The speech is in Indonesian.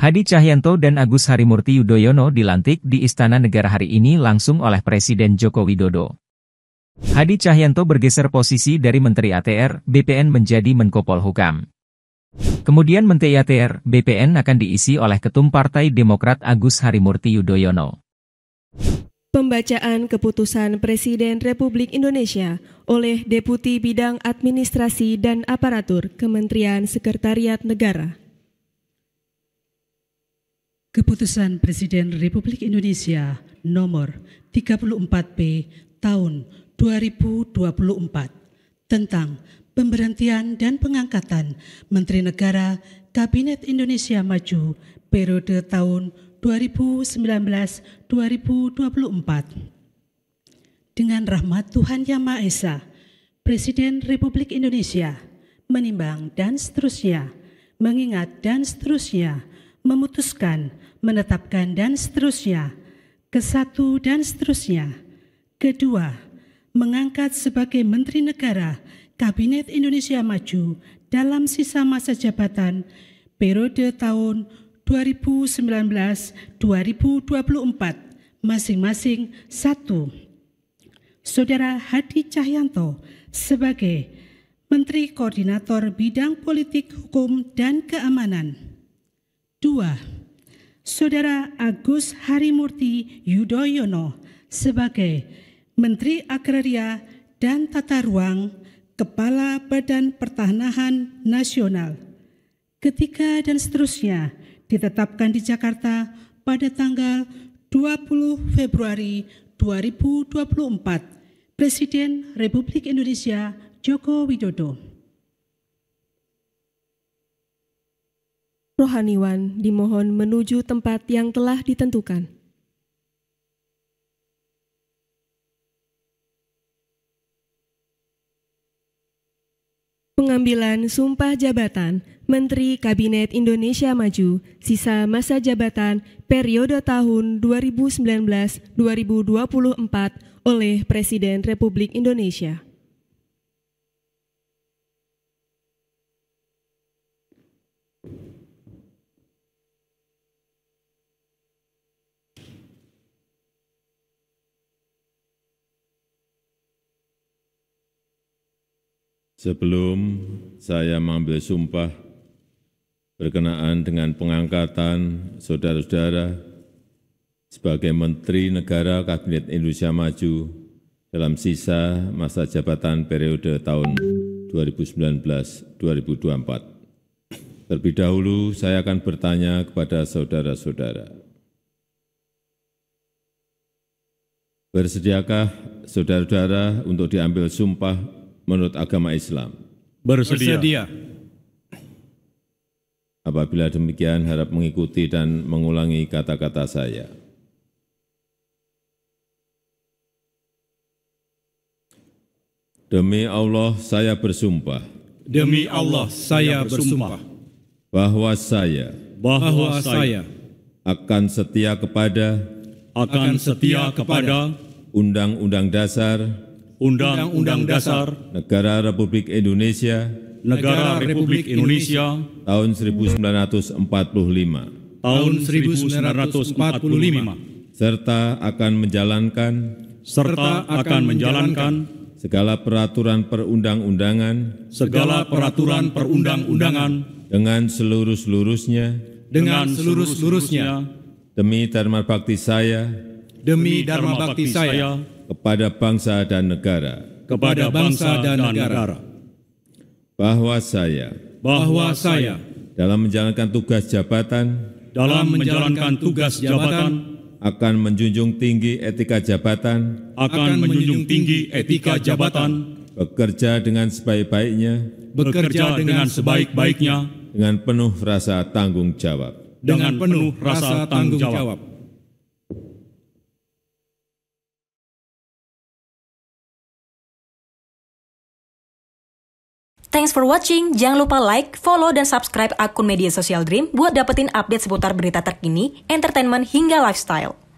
Hadi Cahyanto dan Agus Harimurti Yudhoyono dilantik di Istana Negara hari ini langsung oleh Presiden Joko Widodo. Hadi Cahyanto bergeser posisi dari Menteri ATR, BPN menjadi Menko Polhukam. Kemudian Menteri ATR, BPN akan diisi oleh Ketum Partai Demokrat Agus Harimurti Yudhoyono. Pembacaan keputusan Presiden Republik Indonesia oleh Deputi Bidang Administrasi dan Aparatur Kementerian Sekretariat Negara. Keputusan Presiden Republik Indonesia nomor 34P tahun 2024 tentang pemberhentian dan pengangkatan Menteri Negara Kabinet Indonesia Maju periode tahun 2019-2024. Dengan rahmat Tuhan Yang Maha Esa, Presiden Republik Indonesia menimbang dan seterusnya, mengingat dan seterusnya, memutuskan, menetapkan, dan seterusnya, kesatu dan seterusnya. Kedua, mengangkat sebagai Menteri Negara Kabinet Indonesia Maju dalam sisa masa jabatan periode tahun 2019-2024 masing-masing satu. Saudara Hadi Cahyanto sebagai Menteri Koordinator Bidang Politik, Hukum, dan Keamanan. 2. Saudara Agus Harimurti Yudhoyono sebagai Menteri Agraria dan Tata Ruang, Kepala Badan Pertanahan Nasional. Ketika dan seterusnya ditetapkan di Jakarta pada tanggal 20 Februari 2024, Presiden Republik Indonesia Joko Widodo. rohaniwan dimohon menuju tempat yang telah ditentukan. Pengambilan sumpah jabatan Menteri Kabinet Indonesia Maju sisa masa jabatan periode tahun 2019-2024 oleh Presiden Republik Indonesia. Sebelum saya mengambil sumpah berkenaan dengan pengangkatan saudara-saudara sebagai Menteri Negara Kabinet Indonesia Maju dalam sisa masa jabatan periode tahun 2019-2024. Terlebih dahulu saya akan bertanya kepada saudara-saudara. Bersediakah saudara-saudara untuk diambil sumpah menurut agama Islam? Bersedia. Bersedia. Apabila demikian harap mengikuti dan mengulangi kata-kata saya. Demi Allah saya bersumpah. Demi Allah saya bersumpah. Bahwa saya. Bahwa saya. Akan setia kepada. Akan setia kepada. Undang-Undang Dasar Undang-Undang Dasar Negara Republik Indonesia Negara Republik Indonesia tahun 1945 tahun 1945 serta akan menjalankan serta akan menjalankan segala peraturan perundang-undangan segala peraturan perundang-undangan dengan seluruh-seluruhnya dengan seluruh-seluruhnya demi dharma bakti saya demi dharma bakti saya kepada bangsa dan negara kepada bangsa dan negara bahwa saya bahwa saya dalam menjalankan tugas jabatan dalam menjalankan tugas jabatan akan menjunjung tinggi etika jabatan akan menjunjung tinggi etika jabatan bekerja dengan sebaik-baiknya bekerja dengan sebaik-baiknya dengan penuh rasa tanggung jawab dengan penuh rasa tanggung jawab Thanks for watching. Jangan lupa like, follow, dan subscribe akun media sosial Dream buat dapetin update seputar berita terkini, entertainment, hingga lifestyle.